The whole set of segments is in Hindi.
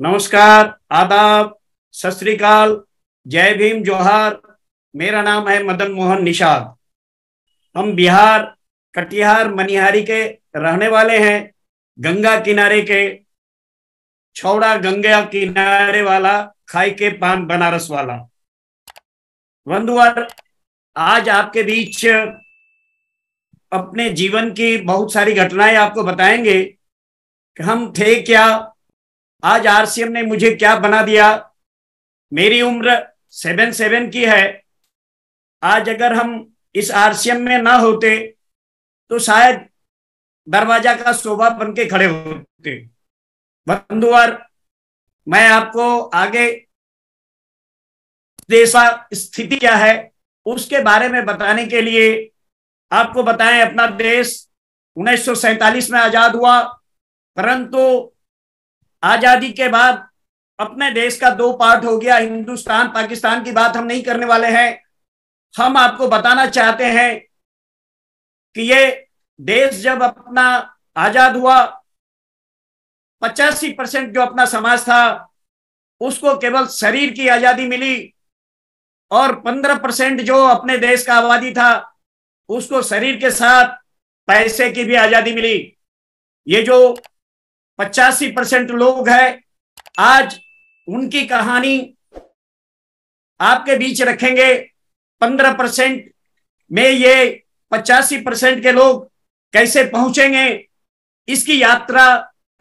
नमस्कार आदाब सत जय भीम जोहार मेरा नाम है मदन मोहन निषाद हम बिहार कटिहार मनिहारी के रहने वाले हैं गंगा किनारे के छौड़ा गंगा किनारे वाला खाई के पान बनारस वाला बंधुवर आज आपके बीच अपने जीवन की बहुत सारी घटनाएं आपको बताएंगे कि हम थे क्या आज आरसीएम ने मुझे क्या बना दिया मेरी उम्र सेवन सेवन की है आज अगर हम इस आरसीएम में ना होते तो शायद दरवाजा का शोभा बन के खड़े होते बंधुवर मैं आपको आगे देशा स्थिति क्या है उसके बारे में बताने के लिए आपको बताएं अपना देश उन्नीस में आजाद हुआ परंतु आजादी के बाद अपने देश का दो पार्ट हो गया हिंदुस्तान पाकिस्तान की बात हम नहीं करने वाले हैं हम आपको बताना चाहते हैं कि ये देश जब अपना आजाद हुआ पचासी परसेंट जो अपना समाज था उसको केवल शरीर की आजादी मिली और पंद्रह परसेंट जो अपने देश का आबादी था उसको शरीर के साथ पैसे की भी आजादी मिली ये जो पचासी परसेंट लोग है आज उनकी कहानी आपके बीच रखेंगे पंद्रह परसेंट में ये पचासी परसेंट के लोग कैसे पहुंचेंगे इसकी यात्रा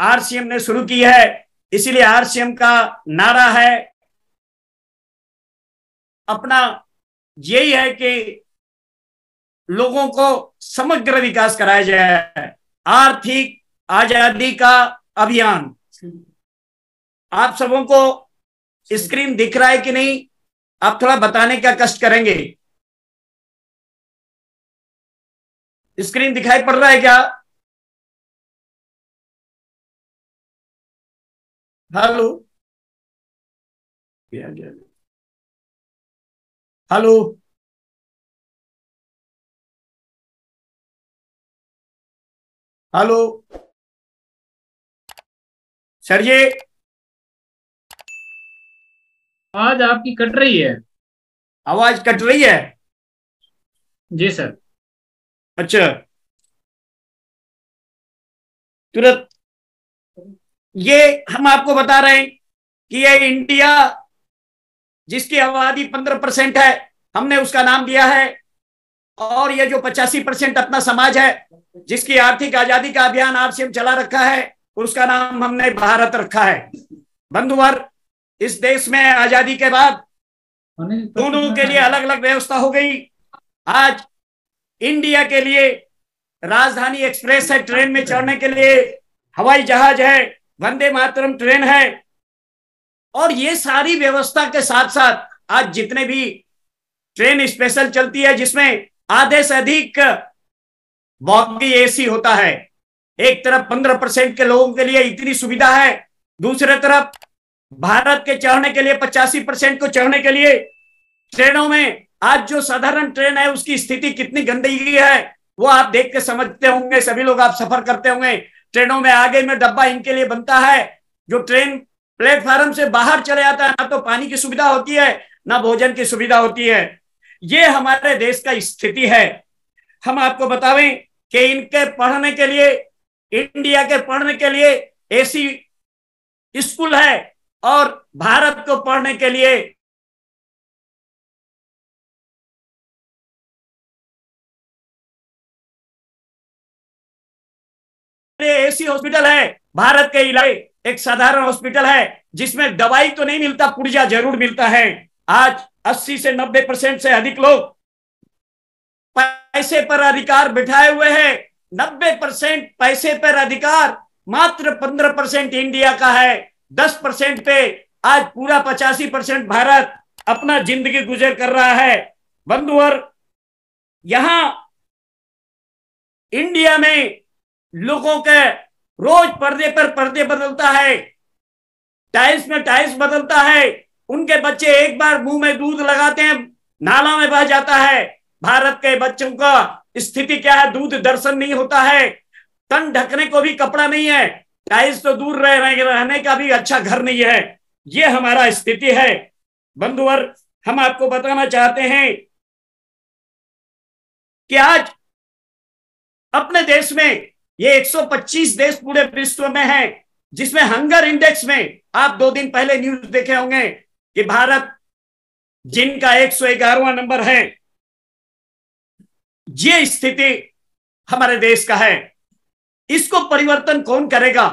आरसीएम ने शुरू की है इसीलिए आरसीएम का नारा है अपना यही है कि लोगों को समग्र विकास कराया जाए आर्थिक आजादी का अभियान आप सबों को स्क्रीन दिख रहा है कि नहीं आप थोड़ा बताने का कष्ट करेंगे स्क्रीन दिखाई पड़ रहा है क्या hello hello hello sir ji आवाज आपकी कट रही है आवाज कट रही है जी सर अच्छा तुरंत ये हम आपको बता रहे हैं कि ये इंडिया जिसकी आबादी पंद्रह परसेंट है हमने उसका नाम दिया है और ये जो पचासी परसेंट अपना समाज है जिसकी आर्थिक आजादी का अभियान आपसे हम चला रखा है उसका नाम हमने भारत रखा है बंधुवर इस देश में आजादी के बाद दोनों के लिए अलग अलग व्यवस्था हो गई आज इंडिया के लिए राजधानी एक्सप्रेस है ट्रेन में चढ़ने के लिए हवाई जहाज है वंदे मातरम ट्रेन है और ये सारी व्यवस्था के साथ साथ आज जितने भी ट्रेन स्पेशल चलती है जिसमें आधे से अधिक बॉगी एसी होता है एक तरफ पंद्रह परसेंट के लोगों के लिए इतनी सुविधा है दूसरे तरफ भारत के चढ़ने के लिए पचासी परसेंट को चढ़ने के लिए ट्रेनों में आज जो साधारण ट्रेन है उसकी स्थिति कितनी गंदगी है वो आप देख के समझते होंगे सभी लोग आप सफर करते होंगे ट्रेनों में आगे में डब्बा इनके लिए बनता है जो ट्रेन प्लेटफार्म से बाहर चले जाता है ना तो पानी की सुविधा होती है ना भोजन की सुविधा होती है ये हमारे देश का स्थिति है हम आपको बतावें कि इनके पढ़ने के लिए इंडिया के पढ़ने के लिए ऐसी स्कूल है और भारत को पढ़ने के लिए ऐसी हॉस्पिटल है भारत के इलाके एक साधारण हॉस्पिटल है जिसमें दवाई तो नहीं मिलता पुर्जा जरूर मिलता है आज 80 से 90 परसेंट से अधिक लोग पैसे पर अधिकार बिठाए हुए हैं नब्बे परसेंट पैसे पर अधिकार मात्र पंद्रह परसेंट इंडिया का है दस परसेंट पे आज पूरा पचासी परसेंट भारत अपना जिंदगी गुजर कर रहा है बंधुअर यहां इंडिया में लोगों के रोज पर्दे पर पर्दे बदलता है टाइल्स में टाइल्स बदलता है उनके बच्चे एक बार मुंह में दूध लगाते हैं नाला में बह जाता है भारत के बच्चों का स्थिति क्या है दूध दर्शन नहीं होता है तन ढकने को भी कपड़ा नहीं है टाइल्स तो दूर रह रहने का भी अच्छा घर नहीं है ये हमारा स्थिति है बंधुवर हम आपको बताना चाहते हैं कि आज अपने देश में ये 125 देश पूरे विश्व में है जिसमें हंगर इंडेक्स में आप दो दिन पहले न्यूज देखे होंगे कि भारत जिनका एक नंबर है ये स्थिति हमारे देश का है इसको परिवर्तन कौन करेगा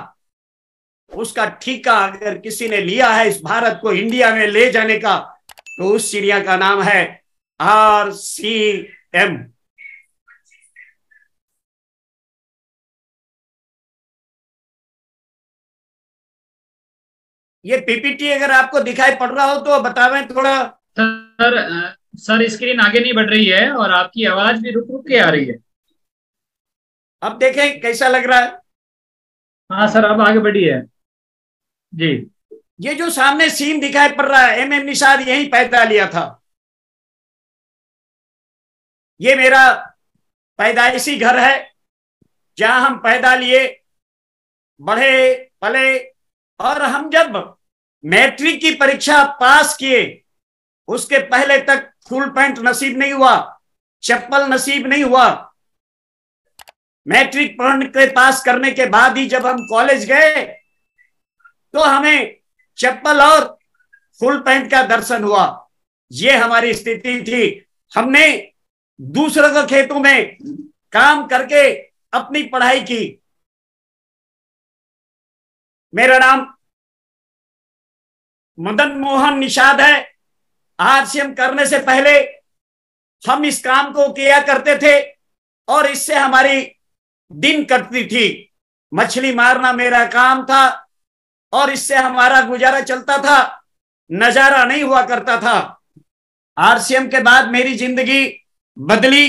उसका ठीका अगर किसी ने लिया है इस भारत को इंडिया में ले जाने का तो उस चिड़िया का नाम है आर सी एम ये पीपीटी अगर आपको दिखाई पड़ रहा हो तो बतावे थोड़ा सर सर स्क्रीन आगे नहीं बढ़ रही है और आपकी आवाज भी रुक रुक के आ रही है अब देखें कैसा लग रहा है हाँ सर अब आगे बढ़ी है जी ये जो सामने सीन दिखाई पड़ रहा है एम एम निषाद यही पैदा लिया था ये मेरा पैदाइशी घर है जहां हम पैदा लिए बढ़े पले और हम जब मैट्रिक की परीक्षा पास किए उसके पहले तक फुल पैंट नसीब नहीं हुआ चप्पल नसीब नहीं हुआ मैट्रिक पढ़ के पास करने के बाद ही जब हम कॉलेज गए तो हमें चप्पल और फुल पैंट का दर्शन हुआ ये हमारी स्थिति थी हमने दूसरों के खेतों में काम करके अपनी पढ़ाई की मेरा नाम मदन मोहन निषाद है आरसीएम करने से पहले हम इस काम को किया करते थे और इससे हमारी दिन कटती थी मछली मारना मेरा काम था और इससे हमारा गुजारा चलता था नजारा नहीं हुआ करता था आरसीएम के बाद मेरी जिंदगी बदली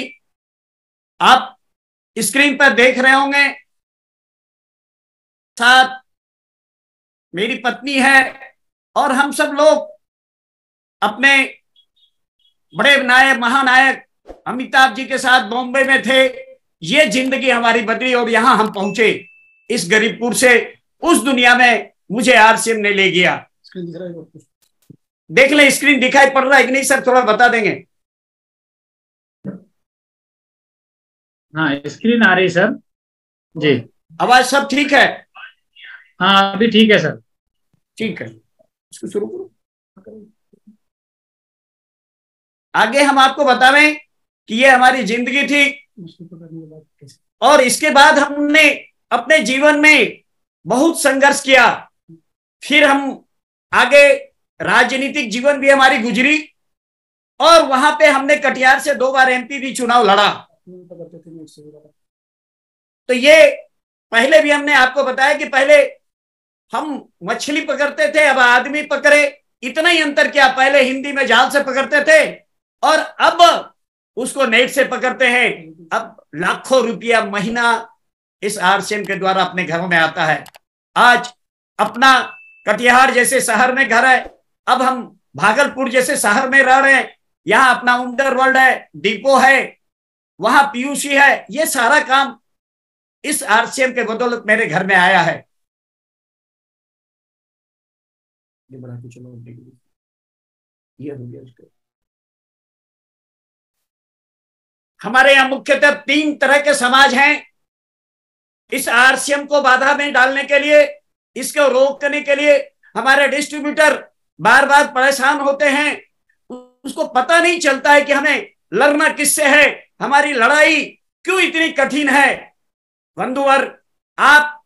आप स्क्रीन पर देख रहे होंगे साथ मेरी पत्नी है और हम सब लोग अपने बड़े नायक महानायक अमिताभ जी के साथ बॉम्बे में थे ये जिंदगी हमारी बदली और यहां हम पहुंचे इस गरीबपुर से उस दुनिया में मुझे आरसीएम ने ले गया देख ले स्क्रीन दिखाई पड़ रहा है कि नहीं सर थोड़ा बता देंगे हाँ स्क्रीन आ रही सर जी आवाज सब ठीक है हाँ अभी ठीक है सर ठीक है इसको शुरू करो आगे हम आपको बतावें कि ये हमारी जिंदगी थी और इसके बाद हमने अपने जीवन में बहुत संघर्ष किया फिर हम आगे राजनीतिक जीवन भी हमारी गुजरी और वहां पे हमने कटिहार से दो बार एमपी चुनाव लड़ा तो ये पहले भी हमने आपको बताया कि पहले हम मछली पकड़ते थे अब आदमी पकड़े इतना ही अंतर क्या पहले हिंदी में जाल से पकड़ते थे और अब उसको नेट से पकड़ते हैं अब लाखों रुपया महीना इस आरसीएम के द्वारा अपने घरों में आता है आज अपना कटिहार जैसे शहर में घर है अब हम भागलपुर जैसे शहर में रह रहे हैं यहाँ अपना उमडर वर्ल्ड है डिपो है वहां पीयूसी है ये सारा काम इस आरसीएम के बदौलत मेरे घर में आया है ये बढ़ा के चलो ये हो गया हमारे यहां मुख्यतः तीन तरह के समाज हैं इस आरसीएम को बाधा में डालने के लिए इसको रोकने के लिए हमारे डिस्ट्रीब्यूटर बार बार परेशान होते हैं उसको पता नहीं चलता है कि हमें लड़ना किससे है हमारी लड़ाई क्यों इतनी कठिन है बंधुवर आप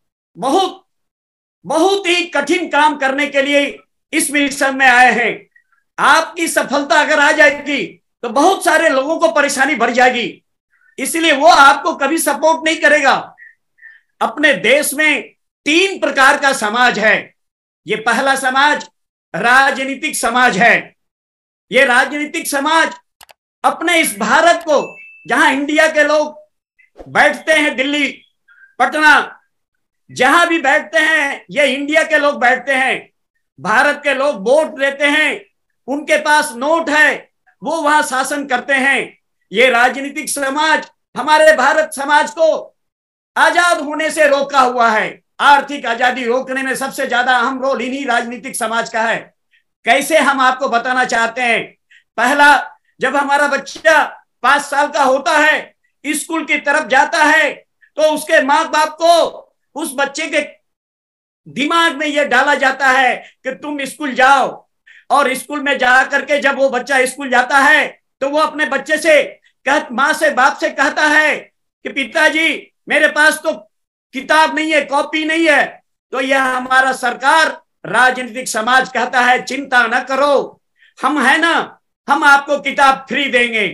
बहुत बहुत ही कठिन काम करने के लिए इस मिशन में आए हैं आपकी सफलता अगर आ जाएगी तो बहुत सारे लोगों को परेशानी भर जाएगी इसलिए वो आपको कभी सपोर्ट नहीं करेगा अपने देश में तीन प्रकार का समाज है ये पहला समाज राजनीतिक समाज है ये राजनीतिक समाज अपने इस भारत को जहां इंडिया के लोग बैठते हैं दिल्ली पटना जहां भी बैठते हैं ये इंडिया के लोग बैठते हैं भारत के लोग वोट लेते हैं उनके पास नोट है वो वहां शासन करते हैं ये राजनीतिक समाज हमारे भारत समाज को आजाद होने से रोका हुआ है आर्थिक आजादी रोकने में सबसे ज्यादा अहम रोल इन्हीं राजनीतिक समाज का है कैसे हम आपको बताना चाहते हैं पहला जब हमारा बच्चा पांच साल का होता है स्कूल की तरफ जाता है तो उसके माँ बाप को उस बच्चे के दिमाग में यह डाला जाता है कि तुम स्कूल जाओ और स्कूल में जा करके जब वो बच्चा स्कूल जाता है तो वो अपने बच्चे से कह माँ से बाप से कहता है कि पिताजी मेरे पास तो किताब नहीं है कॉपी नहीं है तो यह हमारा सरकार राजनीतिक समाज कहता है चिंता न करो हम है ना हम आपको किताब फ्री देंगे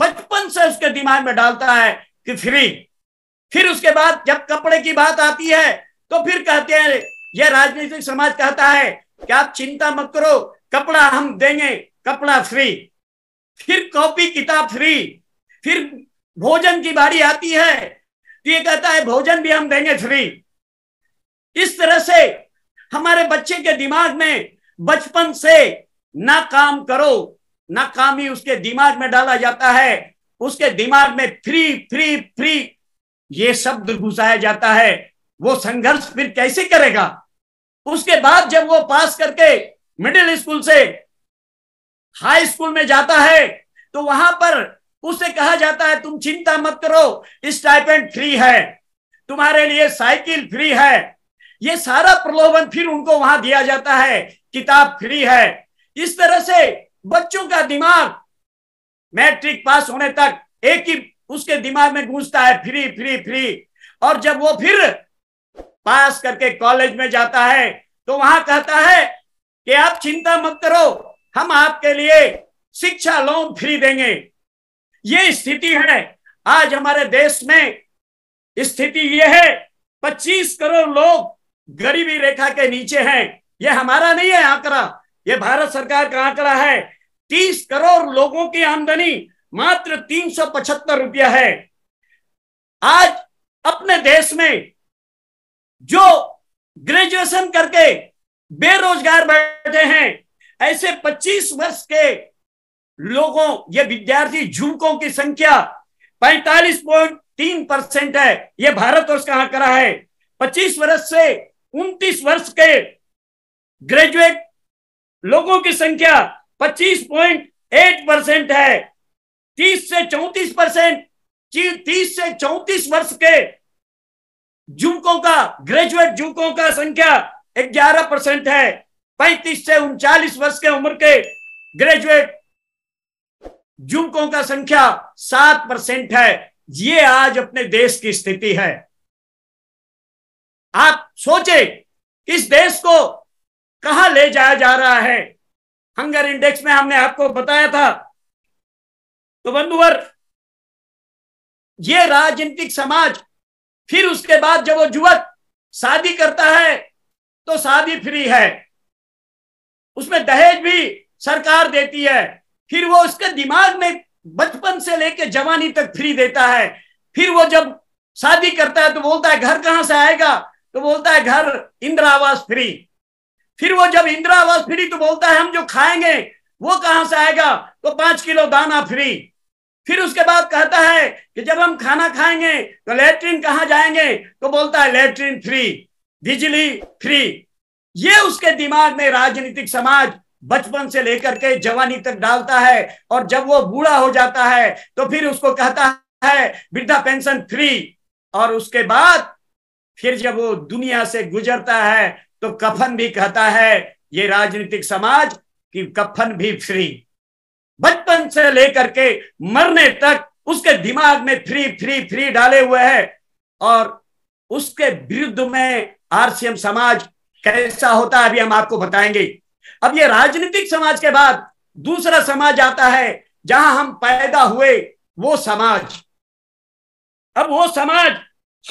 बचपन से उसके दिमाग में डालता है कि फ्री फिर उसके बाद जब कपड़े की बात आती है तो फिर कहते हैं यह राजनीतिक समाज कहता है क्या आप चिंता मत करो कपड़ा हम देंगे कपड़ा फ्री फिर कॉपी किताब फ्री फिर भोजन की बारी आती है तो ये कहता है भोजन भी हम देंगे फ्री इस तरह से हमारे बच्चे के दिमाग में बचपन से ना काम करो ना काम ही उसके दिमाग में डाला जाता है उसके दिमाग में फ्री फ्री फ्री ये शब्द घुसाया जाता है वो संघर्ष फिर कैसे करेगा उसके बाद जब वो पास करके मिडिल स्कूल से हाई स्कूल में जाता है तो वहां पर उसे कहा जाता है तुम चिंता मत करो स्टाइपेंड फ्री है तुम्हारे लिए साइकिल फ्री है ये सारा प्रलोभन फिर उनको वहां दिया जाता है किताब फ्री है इस तरह से बच्चों का दिमाग मैट्रिक पास होने तक एक ही उसके दिमाग में गूंजता है फ्री फ्री फ्री और जब वो फिर पास करके कॉलेज में जाता है तो वहां कहता है कि आप चिंता मत करो हम आपके लिए शिक्षा लोन फ्री देंगे ये स्थिति है आज हमारे देश में स्थिति यह है 25 करोड़ लोग गरीबी रेखा के नीचे हैं यह हमारा नहीं है आंकड़ा यह भारत सरकार का आंकड़ा है 30 करोड़ लोगों की आमदनी मात्र तीन रुपया है आज अपने देश में जो ग्रेजुएशन करके बेरोजगार बैठे हैं ऐसे 25 वर्ष के लोगों ये विद्यार्थी झुमकों की संख्या 45.3 परसेंट है ये वर्ष का आंकड़ा है 25 वर्ष से 29 वर्ष के ग्रेजुएट लोगों की संख्या 25.8 परसेंट है 30 से 34 परसेंट 30 से 34 वर्ष के जुमकों का ग्रेजुएट जुमकों का संख्या ग्यारह परसेंट है पैंतीस से उनचालीस वर्ष के उम्र के ग्रेजुएट जुमकों का संख्या सात परसेंट है ये आज अपने देश की स्थिति है आप सोचे इस देश को कहा ले जाया जा रहा है हंगर इंडेक्स में हमने आपको बताया था तो बंधुवर ये राजनीतिक समाज फिर उसके बाद जब वो युवक शादी करता है तो शादी फ्री है उसमें दहेज भी सरकार देती है फिर वो उसके दिमाग में बचपन से लेकर जवानी तक फ्री देता है फिर वो जब शादी करता है तो बोलता है घर कहां से आएगा तो बोलता है घर इंदिरा आवास फ्री फिर वो जब इंदिरा आवास फ्री तो बोलता है हम जो खाएंगे वो कहां से आएगा तो पांच किलो दाना फ्री फिर उसके बाद कहता है कि जब हम खाना खाएंगे तो लेट्रिन कहां जाएंगे तो बोलता है लेट्रिन फ्री बिजली फ्री ये उसके दिमाग में राजनीतिक समाज बचपन से लेकर के जवानी तक डालता है और जब वो बूढ़ा हो जाता है तो फिर उसको कहता है वृद्धा पेंशन फ्री और उसके बाद फिर जब वो दुनिया से गुजरता है तो कफन भी कहता है ये राजनीतिक समाज कि कफन भी फ्री बचपन से लेकर के मरने तक उसके दिमाग में फ्री फ्री फ्री डाले हुए है और उसके विरुद्ध में आरसीएम समाज कैसा होता है अभी हम आपको बताएंगे अब ये राजनीतिक समाज के बाद दूसरा समाज आता है जहां हम पैदा हुए वो समाज अब वो समाज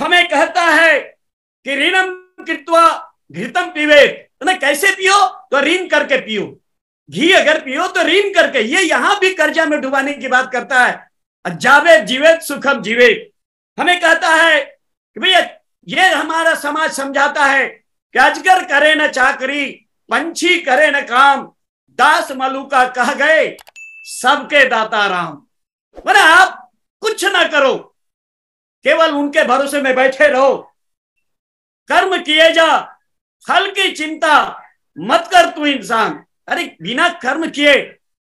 हमें कहता है कि ऋणम कृत्वा घृतम पीवे तुम्हें तो कैसे पियो तो ऋण करके पियो घी अगर पियो तो ऋण करके ये यहां भी कर्जा में डुबाने की बात करता है जावे जीवित सुखम जीवे हमें कहता है कि भैया ये हमारा समाज समझाता है कि अजगर करे न चाकरी पंछी करे न काम दास मलुका कह गए सबके दाता राम बोले आप कुछ ना करो केवल उनके भरोसे में बैठे रहो कर्म किए जा फल की चिंता मत कर तू इंसान अरे बिना कर्म किए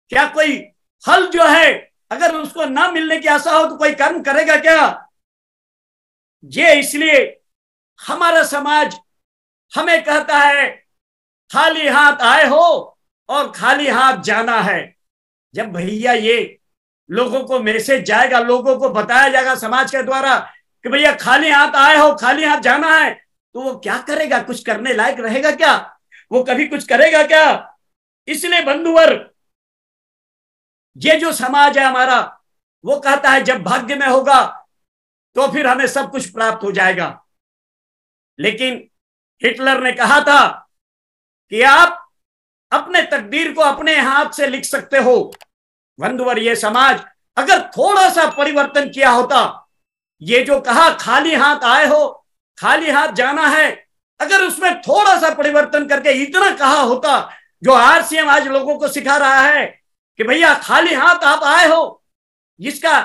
क्या कोई फल जो है अगर उसको ना मिलने की आशा हो तो कोई कर्म करेगा क्या ये इसलिए हमारा समाज हमें कहता है खाली हाथ आए हो और खाली हाथ जाना है जब भैया ये लोगों को मैसेज जाएगा लोगों को बताया जाएगा समाज के द्वारा कि भैया खाली हाथ आए हो खाली हाथ जाना है तो वो क्या करेगा कुछ करने लायक रहेगा क्या वो कभी कुछ करेगा क्या इसलिए बंधुवर ये जो समाज है हमारा वो कहता है जब भाग्य में होगा तो फिर हमें सब कुछ प्राप्त हो जाएगा लेकिन हिटलर ने कहा था कि आप अपने तकदीर को अपने हाथ से लिख सकते हो बंधुवर ये समाज अगर थोड़ा सा परिवर्तन किया होता ये जो कहा खाली हाथ आए हो खाली हाथ जाना है अगर उसमें थोड़ा सा परिवर्तन करके इतना कहा होता जो आरसीएम आज लोगों को सिखा रहा है कि भैया खाली हाथ आप आए हो जिसका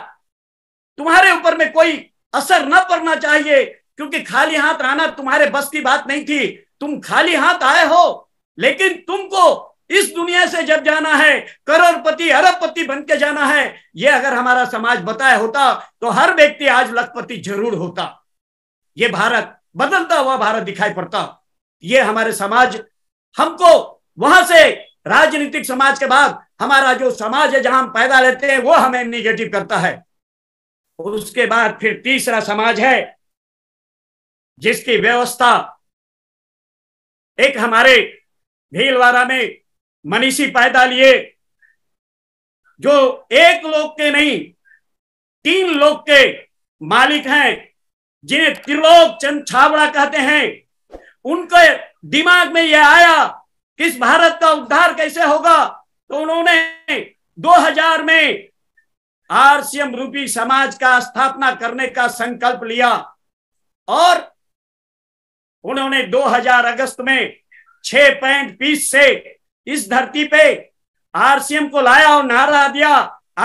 तुम्हारे ऊपर में कोई असर न पड़ना चाहिए क्योंकि खाली हाथ आना तुम्हारे बस की बात नहीं थी तुम खाली हाथ आए हो लेकिन तुमको इस दुनिया से जब जाना है करोड़पति अरबपति बन के जाना है ये अगर हमारा समाज बताए होता तो हर व्यक्ति आज लखपति जरूर होता ये भारत बदलता हुआ भारत दिखाई पड़ता ये हमारे समाज हमको वहां से राजनीतिक समाज के बाद हमारा जो समाज है जहां हम पैदा रहते हैं वो हमें निगेटिव करता है उसके बाद फिर तीसरा समाज है जिसकी व्यवस्था एक हमारे भीलवाड़ा में मनीषी पैदा लिए जो एक लोग के नहीं तीन लोग के मालिक हैं जिन्हें त्रिलोक चंद छावड़ा कहते हैं उनके दिमाग में यह आया किस भारत का उद्धार कैसे होगा तो उन्होंने 2000 में आरसीएम रूपी समाज का स्थापना करने का संकल्प लिया और उन्होंने 2000 अगस्त में छह पॉइंट बीस से इस धरती पे आरसीएम को लाया और नारा दिया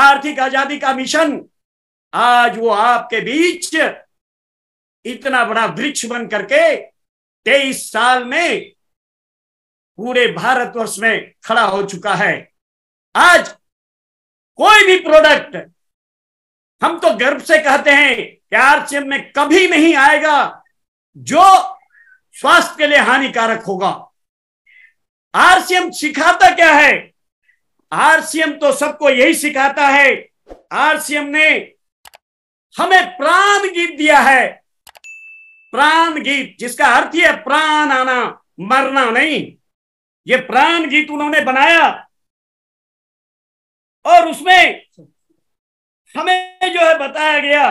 आर्थिक आजादी का मिशन आज वो आपके बीच इतना बड़ा वृक्ष बन करके तेईस साल में पूरे भारतवर्ष में खड़ा हो चुका है आज कोई भी प्रोडक्ट हम तो गर्व से कहते हैं कि आरसीएम में कभी नहीं आएगा जो स्वास्थ्य के लिए हानिकारक होगा आरसीएम सिखाता क्या है आरसीएम तो सबको यही सिखाता है आरसीएम ने हमें प्राण गीत दिया है प्राण गीत जिसका अर्थ है प्राण आना मरना नहीं ये प्राण गीत उन्होंने बनाया और उसमें हमें जो है बताया गया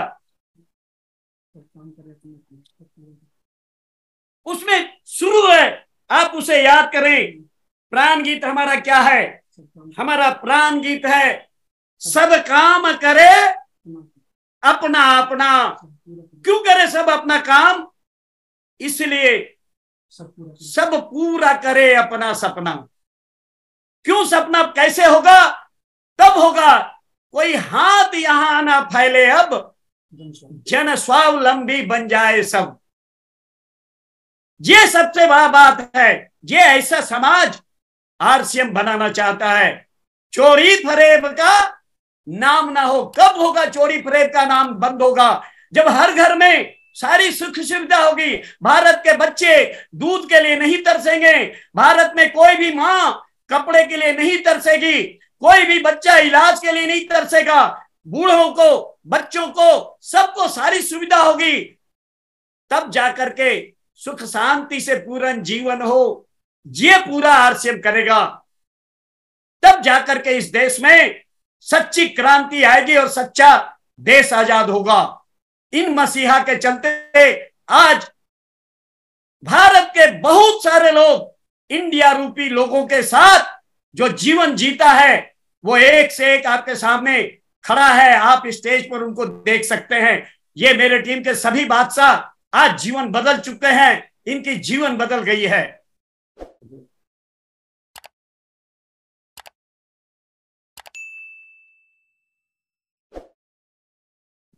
उसमें शुरू है आप उसे याद करें प्राण गीत हमारा क्या है हमारा प्राण गीत है सब काम करे अपना अपना क्यों करे सब अपना काम इसलिए सब पूरा करे अपना सपना क्यों सपना कैसे होगा तब होगा कोई हाथ यहां आना फैले अब जन स्वावलंबी बन जाए सब ये सबसे बड़ा बात है ये ऐसा समाज आरसीएम बनाना चाहता है चोरी फरेब का नाम ना हो कब होगा चोरी फरेब का नाम बंद होगा जब हर घर में सारी सुख सुविधा होगी भारत के बच्चे दूध के लिए नहीं तरसेंगे भारत में कोई भी माँ कपड़े के लिए नहीं तरसेगी कोई भी बच्चा इलाज के लिए नहीं तरसेगा बूढ़ों को बच्चों को सबको सारी सुविधा होगी तब जाकर के सुख शांति से पूर्ण जीवन हो ये पूरा आरसीएम करेगा तब जाकर के इस देश में सच्ची क्रांति आएगी और सच्चा देश आजाद होगा इन मसीहा के चलते आज भारत के बहुत सारे लोग इंडिया रूपी लोगों के साथ जो जीवन जीता है वो एक से एक आपके सामने खड़ा है आप स्टेज पर उनको देख सकते हैं ये मेरे टीम के सभी बादशाह आज जीवन बदल चुके हैं इनकी जीवन बदल गई है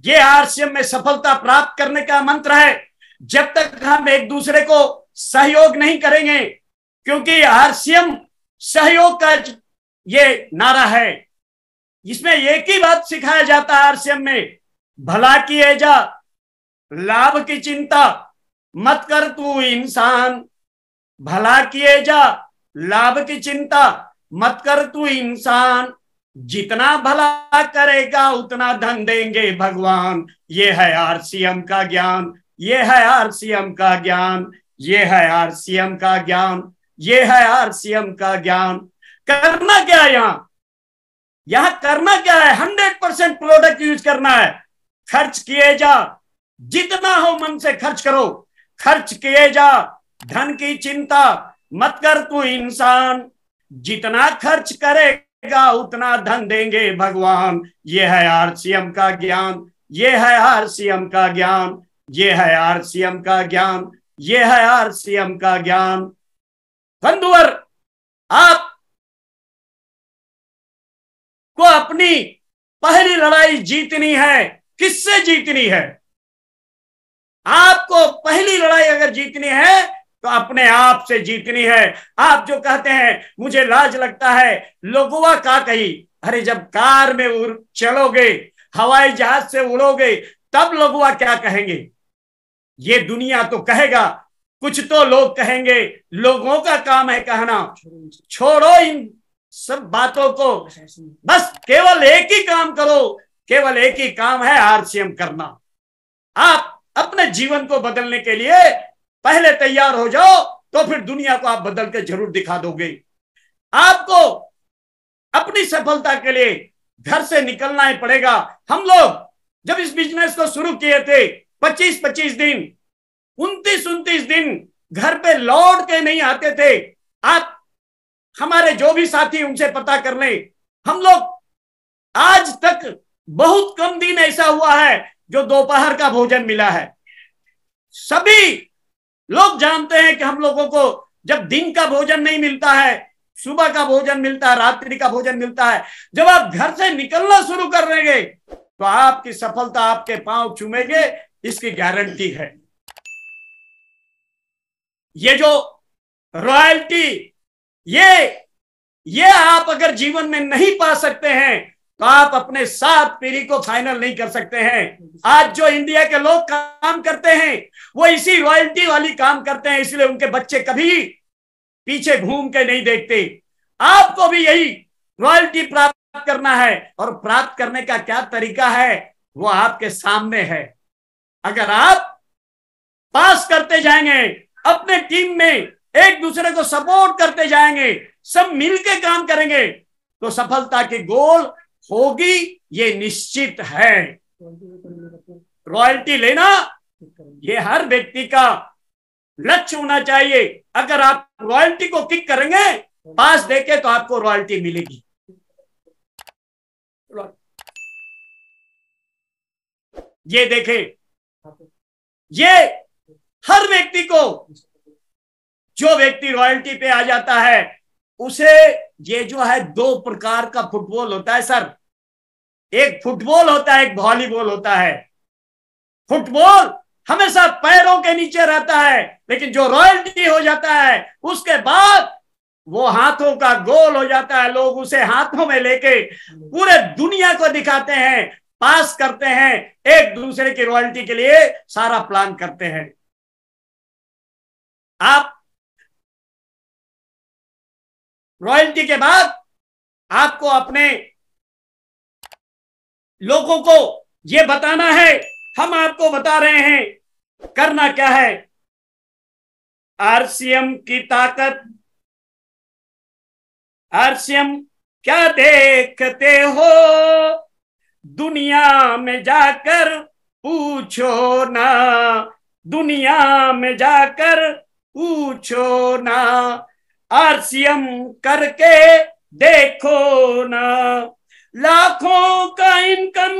ये आरसीएम में सफलता प्राप्त करने का मंत्र है जब तक हम एक दूसरे को सहयोग नहीं करेंगे क्योंकि आरसीएम सहयोग का ये नारा है इसमें एक ही बात सिखाया जाता है आरसीएम में भला की जा लाभ की चिंता मत कर तू इंसान भला किए जा लाभ की चिंता मत कर तू इंसान जितना भला करेगा उतना धन देंगे भगवान ये है आरसीएम का ज्ञान ये है आरसीएम का ज्ञान ये है आरसीएम का ज्ञान ये है आरसीएम का ज्ञान करना क्या है यहाँ यहां करना क्या है हंड्रेड परसेंट प्रोडक्ट यूज करना है खर्च किए जा जितना हो मन से खर्च करो खर्च किए जा धन की चिंता मत कर तू इंसान जितना खर्च करे देगा उतना धन देंगे भगवान ये है आर का ज्ञान ये है आर का ज्ञान ये है आर का ज्ञान ये है आर का ज्ञान बंधुवर आप को अपनी पहली लड़ाई जीतनी है किससे जीतनी है आपको पहली लड़ाई अगर जीतनी है तो अपने आप से जीतनी है आप जो कहते हैं मुझे लाज लगता है लोगुआ का कही अरे जब कार में चलोगे हवाई जहाज से उड़ोगे तब लोग क्या कहेंगे ये दुनिया तो कहेगा कुछ तो लोग कहेंगे लोगों का काम है कहना छोड़ो इन सब बातों को बस केवल एक ही काम करो केवल एक ही काम है आरसीएम करना आप अपने जीवन को बदलने के लिए पहले तैयार हो जाओ तो फिर दुनिया को आप बदल के जरूर दिखा दोगे आपको अपनी सफलता के लिए घर से निकलना ही पड़ेगा हम लोग जब इस बिजनेस को शुरू किए थे 25-25 दिन उन्तीस उन्तीस दिन घर पे लौट के नहीं आते थे आप हमारे जो भी साथी उनसे पता कर ले हम लोग आज तक बहुत कम दिन ऐसा हुआ है जो दोपहर का भोजन मिला है सभी लोग जानते हैं कि हम लोगों को जब दिन का भोजन नहीं मिलता है सुबह का भोजन मिलता है रात्रि का भोजन मिलता है जब आप घर से निकलना शुरू कर देंगे तो आपकी सफलता आपके पांव चूमेंगे इसकी गारंटी है ये जो रॉयल्टी ये ये आप अगर जीवन में नहीं पा सकते हैं आप अपने सात पीढ़ी को फाइनल नहीं कर सकते हैं आज जो इंडिया के लोग काम करते हैं वो इसी रॉयल्टी वाली काम करते हैं इसलिए उनके बच्चे कभी पीछे घूम के नहीं देखते आपको भी यही रॉयल्टी प्राप्त करना है और प्राप्त करने का क्या तरीका है वो आपके सामने है अगर आप पास करते जाएंगे अपने टीम में एक दूसरे को सपोर्ट करते जाएंगे सब मिलके काम करेंगे तो सफलता के गोल होगी ये निश्चित है रॉयल्टी लेना ये हर व्यक्ति का लक्ष्य होना चाहिए अगर आप रॉयल्टी को किक करेंगे पास देके तो आपको रॉयल्टी मिलेगी ये देखे ये हर व्यक्ति को जो व्यक्ति रॉयल्टी पे आ जाता है उसे ये जो है दो प्रकार का फुटबॉल होता है सर एक फुटबॉल होता है एक वॉलीबॉल होता है फुटबॉल हमेशा पैरों के नीचे रहता है लेकिन जो रॉयल्टी हो जाता है उसके बाद वो हाथों का गोल हो जाता है लोग उसे हाथों में लेके पूरे दुनिया को दिखाते हैं पास करते हैं एक दूसरे की रॉयल्टी के लिए सारा प्लान करते हैं आप रॉयल्टी के बाद आपको अपने लोगों को यह बताना है हम आपको बता रहे हैं करना क्या है आरसीएम की ताकत आरसीएम क्या देखते हो दुनिया में जाकर पूछो ना दुनिया में जाकर पूछो ना आरसीएम करके देखो ना लाखों का इनकम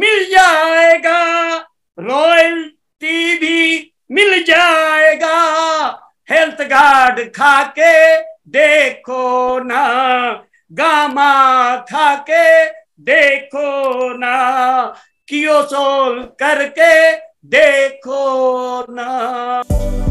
मिल जाएगा रॉयल्टी भी मिल जाएगा हेल्थ गार्ड खा के देखो ना गामा खा के देखो ना कियोसोल करके देखो ना